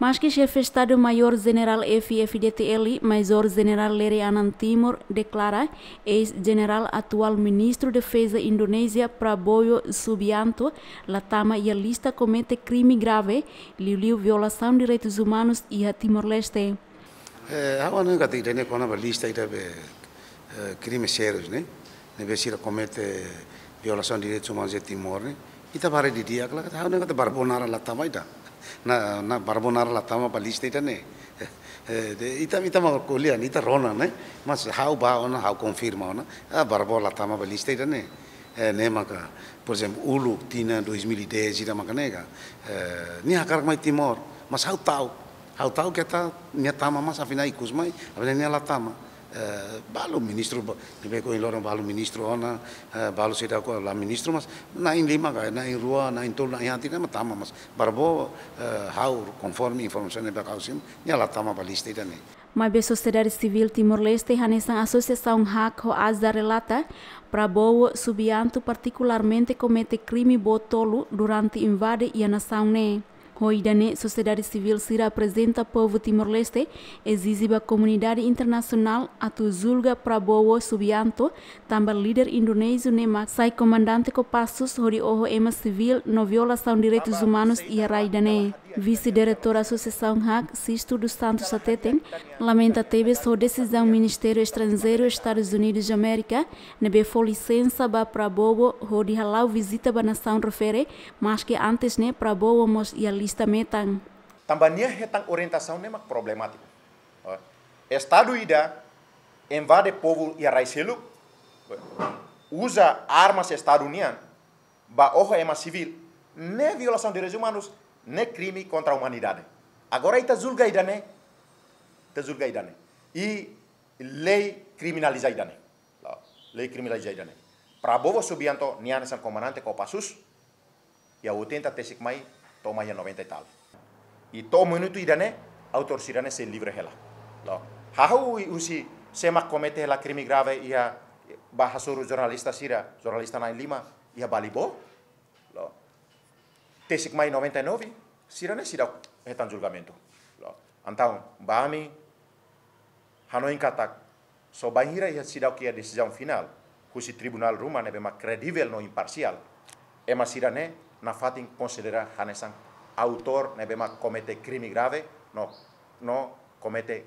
Mas que chefe de Estado-Maior General FFDTL, Major General Lere Anand Timor, declara ex-general atual ministro de Defesa Indonésia Prabowo Subianto, Latama e a lista comete crime grave, liu violação de direitos humanos e a Timor-Leste. É, há uma coisa que ter a lista de eh, crimes sérios, né? Nevesira é comete eh, violação de direitos humanos e Timor, né? Ita pare de dia, kalau kata hau nengata a latama ita. na 나, 나 바르보나라 라타마 palistitane ita ita ma kolia ni ta rona ne mas how ba ona how confirma ona a barbo la latama palistitane ne ne maka por exemplo ulu tina 2010 ita maka nega ni akar mai timor mas how tau how tau keta ni tama mas afina ikus mai afina ni tama बालु मिनिस्ट्रो हिँडेको इलोरमा बालु balu हो न eh, la सिटाको mas मिनिस्ट्रो मस ना इन लिमा गए ना na रुवा ना इन तोल ना यहाँ तिनमा तामा मस बरबो हाउ कन्फर्म इन्फर्मेसन ni यहाँ तामा balista itani Mabe sociedade civil Timor-Leste Hanesan Associação Hak Ho relata, Prabowo Subianto particularmente comete krimi Botolu, durante invade Ianasaune. Hoy Dané, sociedade civil se apresenta povo Timor-Leste, exibe a comunidade internacional atu Zulga Prabowo Subianto, também líder indonésio nema sai comandante Kopassus hori oho ema civil no violação de direitos humanos e a Rai Dané. vice-diretor da Associação RAC, Sisto dos Santos Atetem, lamenta ter sua decisão do Ministério Estrangeiro Estados Unidos de América, na befo licença ba para bobo, rodi halau visita ba nação refere, mas que antes né para bobo mos e a lista metan. Tambania retang é orientação né problemático. Estado ida invade povo e raicelo, usa armas Estado ba ojo é civil, né violação de direitos humanos, ne crime contra a humanidade. Agora está zulga idane, está zulga idane. ley lei criminaliza idane. Lei criminaliza idane. Prabowo Subianto nian sang comandante ko ya 80 tesik mai to mai 90 tal. Y todo minuto idane autor sirane se libre hela. Lo. Hahau usi semak comete la crime grave ia suru jornalista sira jornalista na lima ia balibo. Lo. teisik mai 99, novi sirane sidak o julgamento antang bami hanoi katak so bahira ia sidak a decisão final cusi tribunal bem bema credível no imparcial ema ne na fatin considera hanesan autor ne bema comete crime grave no no comete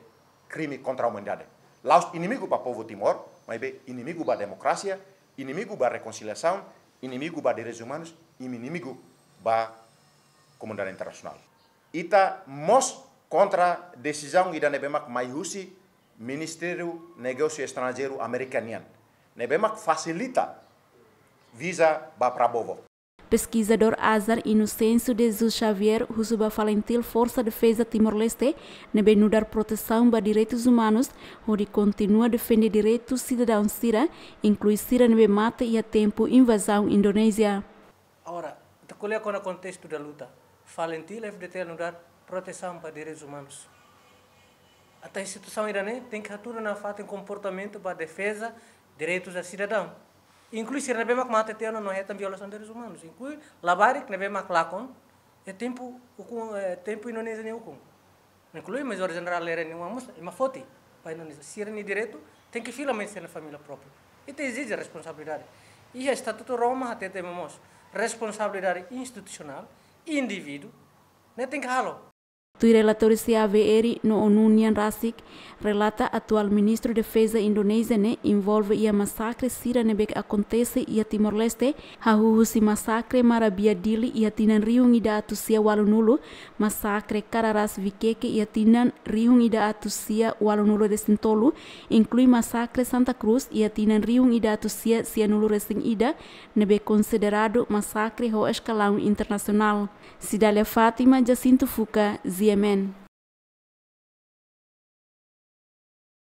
crime contra a humanidade Laus inimigo para povo timor mas be inimigo para democracia inimigo para reconciliação inimigo para direitos humanos e inimigo ba komunidad internasional. Ita mos contra decisão ida nebemak maihusi Ministério Negócio Estrangeiro Americanian. Nebemak facilita visa ba Prabovo. Pesquisador Azar Inocêncio de Jesus Xavier Husuba Valentil Força Defesa Timor-Leste nebe nudar proteção ba direitos humanos onde continua a defender direitos cidadãos Sira, inclui Sira nebe mata e a tempo invasão Indonésia. Ora, eu é o contexto da luta? Falentil FDT anular proteção para direitos humanos. Até a instituição iraniana tem que atuar na falta de comportamento para defesa direitos da cidadão. Inclui se nebe mak mata teno não é tão violação de direitos humanos. Inclui labarik nebe mak lakon é tempo o é tempo Indonésia nem o Inclui mas o general era nenhuma moça uma foto para Indonésia. Se é direito tem que filamente ser na família própria. E te exige responsabilidade e Estatuto Roma até temos responsabilidade institucional, indivíduo, não né? tem que Tui relatório CAVR e no Onunian Rasik relata atual ministro Defesa Indonesia ne envolve ia masakre sira ne bek acontece ia Timor-Leste hahuhu si masakre marabia dili ia tinan riung ida atusia walunulu massacre kararas vikeke ia tinan riung ida atusia walunulu resintolu inclui masakre Santa Cruz ia tinan riung ida atusia sianulu resing ida ne bek considerado massacre ho eskalaun internasional. Sidalia Fatima Jacinto Fuka Zia Yemen